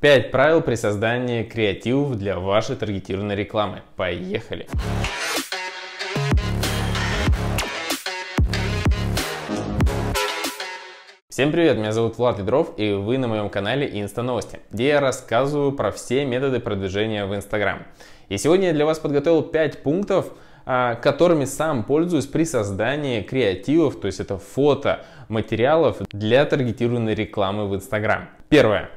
5 правил при создании креативов для вашей таргетированной рекламы. Поехали! Всем привет, меня зовут Влад Ледров и вы на моем канале Инста Новости, где я рассказываю про все методы продвижения в Инстаграм. И сегодня я для вас подготовил 5 пунктов, а, которыми сам пользуюсь при создании креативов, то есть это фото, материалов для таргетированной рекламы в Инстаграм. Первое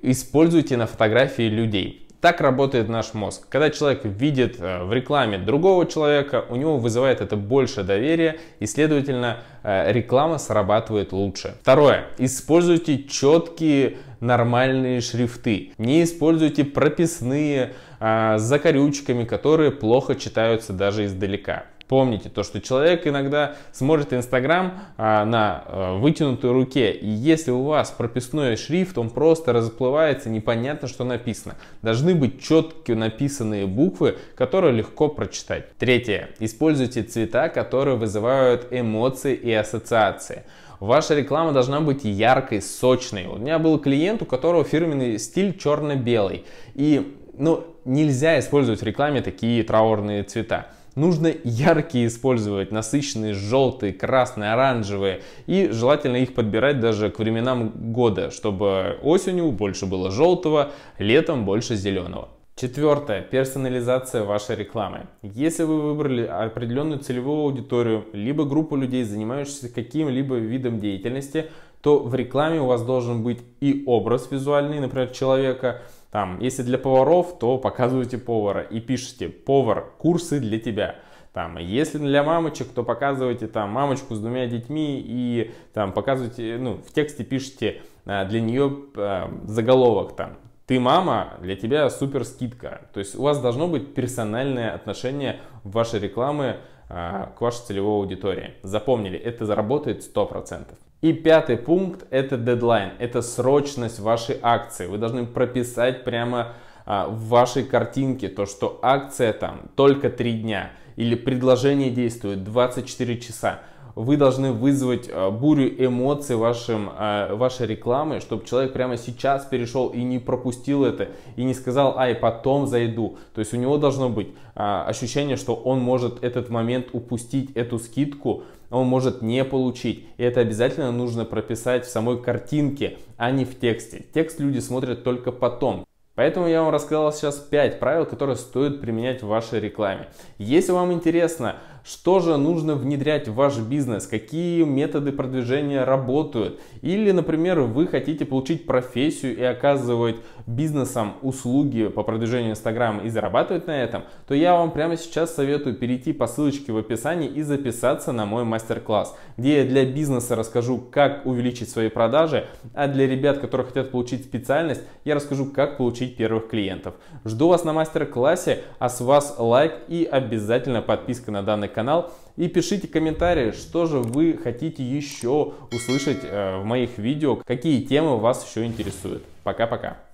используйте на фотографии людей. Так работает наш мозг. Когда человек видит э, в рекламе другого человека, у него вызывает это больше доверия, и, следовательно, э, реклама срабатывает лучше. Второе. Используйте четкие нормальные шрифты. Не используйте прописные э, с закорючками, которые плохо читаются даже издалека. Помните то, что человек иногда смотрит Инстаграм а, на а, вытянутой руке, и если у вас прописной шрифт, он просто расплывается, непонятно, что написано. Должны быть четкие написанные буквы, которые легко прочитать. Третье. Используйте цвета, которые вызывают эмоции и ассоциации. Ваша реклама должна быть яркой, сочной. У меня был клиент, у которого фирменный стиль черно-белый. И ну, нельзя использовать в рекламе такие траурные цвета нужно яркие использовать, насыщенные, желтые, красные, оранжевые. И желательно их подбирать даже к временам года, чтобы осенью больше было желтого, летом больше зеленого. Четвертое. Персонализация вашей рекламы. Если вы выбрали определенную целевую аудиторию, либо группу людей, занимающихся каким-либо видом деятельности, то в рекламе у вас должен быть и образ визуальный, например, человека, там, если для поваров, то показывайте повара и пишите «Повар, курсы для тебя». Там, если для мамочек, то показывайте там мамочку с двумя детьми и там показывайте, ну, в тексте пишите а, для нее а, заголовок там ты мама, для тебя супер скидка. То есть у вас должно быть персональное отношение вашей рекламы э, к вашей целевой аудитории. Запомнили, это заработает 100%. И пятый пункт – это дедлайн, это срочность вашей акции. Вы должны прописать прямо а, в вашей картинке то, что акция там только 3 дня или предложение действует 24 часа вы должны вызвать э, бурю эмоций вашим, э, вашей рекламы, чтобы человек прямо сейчас перешел и не пропустил это, и не сказал, ай, потом зайду. То есть у него должно быть э, ощущение, что он может этот момент упустить, эту скидку, он может не получить. И это обязательно нужно прописать в самой картинке, а не в тексте. Текст люди смотрят только потом. Поэтому я вам рассказал сейчас 5 правил, которые стоит применять в вашей рекламе. Если вам интересно, что же нужно внедрять в ваш бизнес, какие методы продвижения работают, или, например, вы хотите получить профессию и оказывать бизнесам услуги по продвижению Инстаграма и зарабатывать на этом, то я вам прямо сейчас советую перейти по ссылочке в описании и записаться на мой мастер-класс, где я для бизнеса расскажу, как увеличить свои продажи, а для ребят, которые хотят получить специальность, я расскажу, как получить получить первых клиентов. Жду вас на мастер-классе, а с вас лайк и обязательно подписка на данный канал. И пишите комментарии, что же вы хотите еще услышать э, в моих видео, какие темы вас еще интересуют. Пока-пока.